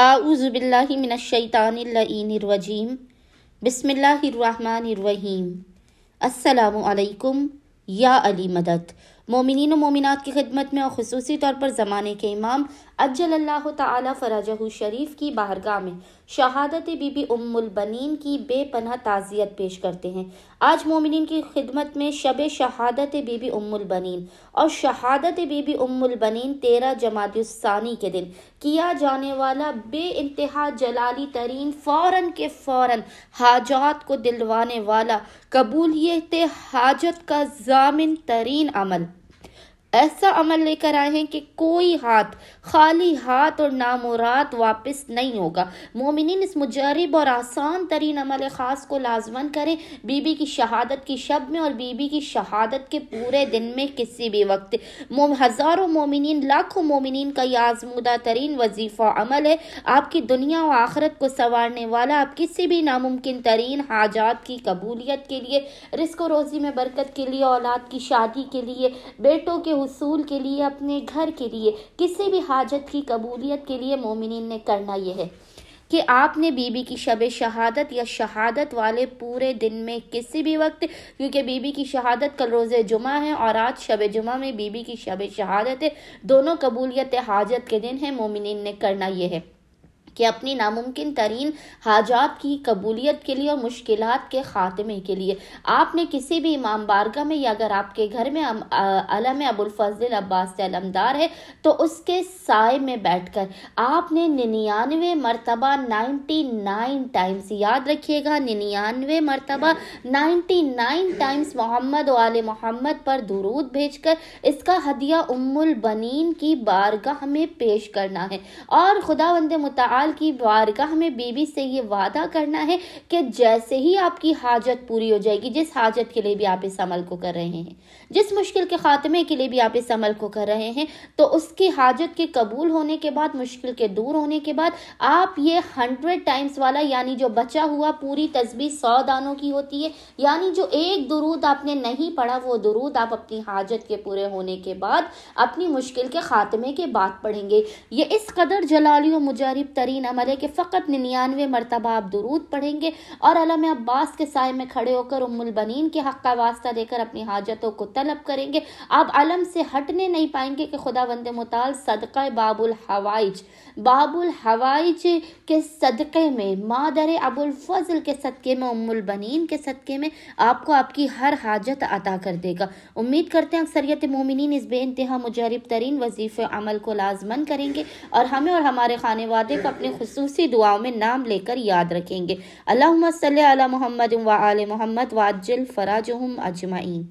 आउज़बिल्लिमिनशैतानरजीम बसमीम असलकुम या अली मदद मोमिन मोमिनत की खिदमत में और खसूसी तौर पर ज़माने के इमाम अज्जल ताला फराजहू शरीफ की बाहरगाह में शहादत बीबी उम्मुलबनिन की बेपनह ताज़ियत पेश करते हैं आज मोमिन की खिदमत में शब शहादत बीबी उम्मुलबनिन और शहादत बीबी उम्मुलबनिन तेरह जमातसानी के दिन किया जाने वाला बे इंतहा जलाली तरीन फ़ौर के फ़ौर हाजात को दिलवाने वाला कबूलियत हाजत का जामिन तरीन अमल ऐसा अमल लेकर आए हैं कि कोई हाथ खाली हाथ और नामुराद वापस नहीं होगा मोमिन इस मुजरब और आसान तरीन अमल ख़ास को लाजमन करें बीबी की शहादत की शब में और बीबी की शहादत के पूरे दिन में किसी भी वक्त हज़ारों मोमिन लाखों मोमिन का यह आजमुदा तरीन वजीफ़ा अमल है आपकी दुनिया और आखरत को संवारने वाला आप किसी भी नामुमकिन तरीन हाजात की कबूलियत के लिए रिस्को रोज़ी में बरकत के लिए औलाद की शादी के लिए बेटों के उसूल के लिए अपने घर के लिए किसी भी हाजत की कबूलियत के लिए मोमिन ने करना यह है कि आपने बीबी की शब शहादत या शहादत वाले पूरे दिन में किसी भी वक्त क्योंकि बीबी की शहादत कल रोज़ जुमा है और आज शब जुमा में बीबी की शब शहादत है दोनों कबूलियत हाजत के दिन है मोमिन ने करना यह है कि अपनी नामुमकिन तरीन हाजात की कबूलियत के लिए और मुश्किल के ख़ात्मे के लिए आपने किसी भी इमाम बारगा में या अगर आपके घर में अलम अबुलफजल अब्बास अलमदार है तो उसके साय में बैठ कर आपने निन्यानवे मरतबा नाइन्टी नाइन टाइम्स याद रखिएगा निन्यानवे मरतबा नाइन्टी नाइन टाइम्स मोहम्मद वाल मोहम्मद पर दुरूद भेज कर इसका हदिया उमुलबनी की बारगाह में पेश करना है और खुदा वंद मुताल जलाल की बारगाह हमें बीबी से ये वादा करना है कि जैसे ही आपकी हाजत पूरी हो जाएगी जिस हाजत के लिए भी आप इस अमल को कर रहे हैं जिस मुश्किल के खात्मे के लिए भी आप इस अमल को कर रहे हैं तो उसकी हाजत के कबूल होने के बाद मुश्किल के दूर होने के बाद आप ये हंड्रेड टाइम्स वाला यानी जो बचा हुआ पूरी तस्वीर सौ दानों की होती है यानी जो एक दरूद आपने नहीं पढ़ा वो दरूद आप अपनी हाजत के पूरे होने के बाद अपनी मुश्किल के खात्मे के बाद पढ़ेंगे ये इस कदर जलाली और मुजारिब तरीन आमीन अमले के फ़कत निन्यानवे मरतबा आप दरूद पढ़ेंगे और अलम अब्बास के साय में खड़े होकर उमुलबनिन के हक़ का वास्ता देकर अपनी हाजतों को तलब करेंगे आप अलम से हटने नहीं पाएंगे कि खुदा वंद मताल सदक़ बाबुल हवाइज बाबुल हवाइज के सदक़े में मादर अबुलफल के सदक़े में उमुलबनिन के सदक़े में आपको आपकी हर हाजत अदा कर देगा उम्मीद करते हैं अक्सरियत मोमिन इस बेानतहा मुजरब तरीन वजीफ़ अमल को लाजमन करेंगे और हमें और हमारे खाने वादे को अपनी खसूसी दुआओं में नाम लेकर याद रखेंगे अल्लाह सल मोहम्मद व आल मोहम्मद वाजिल फ़राज अजमाइन